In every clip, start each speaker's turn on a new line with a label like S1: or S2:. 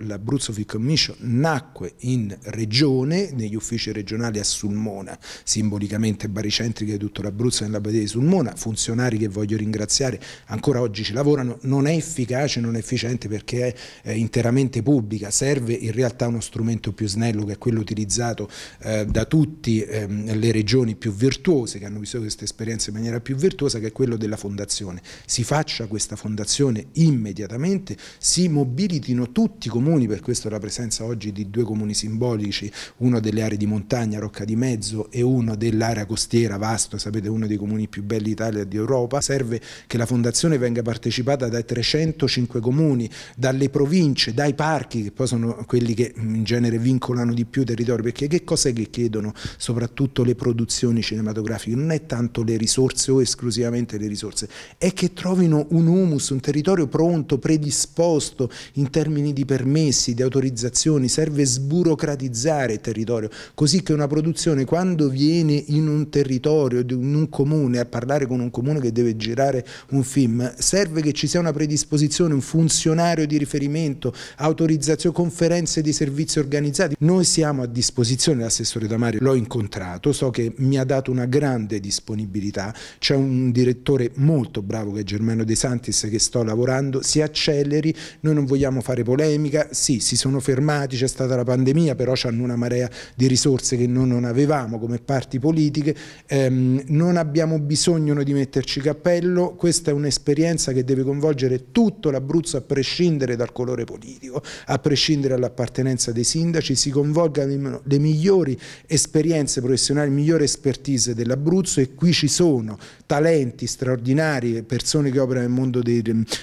S1: l'Abruzzo Film Commission nacque in regione, negli uffici regionali a Sulmona, simbolicamente baricentrica di tutto l'Abruzzo nella badia di Sulmona, funzionari che voglio ringraziare, ancora oggi ci lavorano, non è efficace, non è efficiente perché è, interamente pubblica, serve in realtà uno strumento più snello che è quello utilizzato eh, da tutte ehm, le regioni più virtuose che hanno vissuto questa esperienza in maniera più virtuosa che è quello della fondazione. Si faccia questa fondazione immediatamente, si mobilitino tutti comunque comuni, per questo la presenza oggi di due comuni simbolici, uno delle aree di montagna, Rocca di Mezzo, e uno dell'area costiera, Vasto, sapete uno dei comuni più belli d'Italia e d'Europa, serve che la fondazione venga partecipata dai 305 comuni, dalle province, dai parchi, che poi sono quelli che in genere vincolano di più i territori, perché che cosa è che chiedono soprattutto le produzioni cinematografiche? Non è tanto le risorse o esclusivamente le risorse, è che trovino un humus, un territorio pronto, predisposto in termini di permesso permessi, di autorizzazioni, serve sburocratizzare il territorio, così che una produzione quando viene in un territorio, in un comune, a parlare con un comune che deve girare un film, serve che ci sia una predisposizione, un funzionario di riferimento, autorizzazione, conferenze di servizi organizzati. Noi siamo a disposizione, l'assessore Damari l'ho incontrato, so che mi ha dato una grande disponibilità, c'è un direttore molto bravo che è Germano De Santis che sto lavorando, si acceleri, noi non vogliamo fare polemica, sì, si sono fermati, c'è stata la pandemia, però hanno una marea di risorse che noi non avevamo come parti politiche, ehm, non abbiamo bisogno noi di metterci cappello, questa è un'esperienza che deve coinvolgere tutto l'Abruzzo a prescindere dal colore politico, a prescindere dall'appartenenza dei sindaci, si convolgano le migliori esperienze professionali, le migliori expertise dell'Abruzzo e qui ci sono talenti straordinari, persone che operano nel mondo de,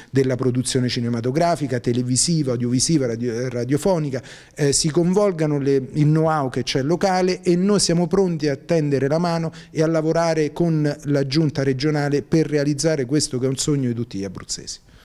S1: della produzione cinematografica, televisiva, audiovisiva, radio, radiofonica, eh, si convolgano le, il know-how che c'è locale e noi siamo pronti a tendere la mano e a lavorare con la giunta regionale per realizzare questo che è un sogno di tutti gli abruzzesi.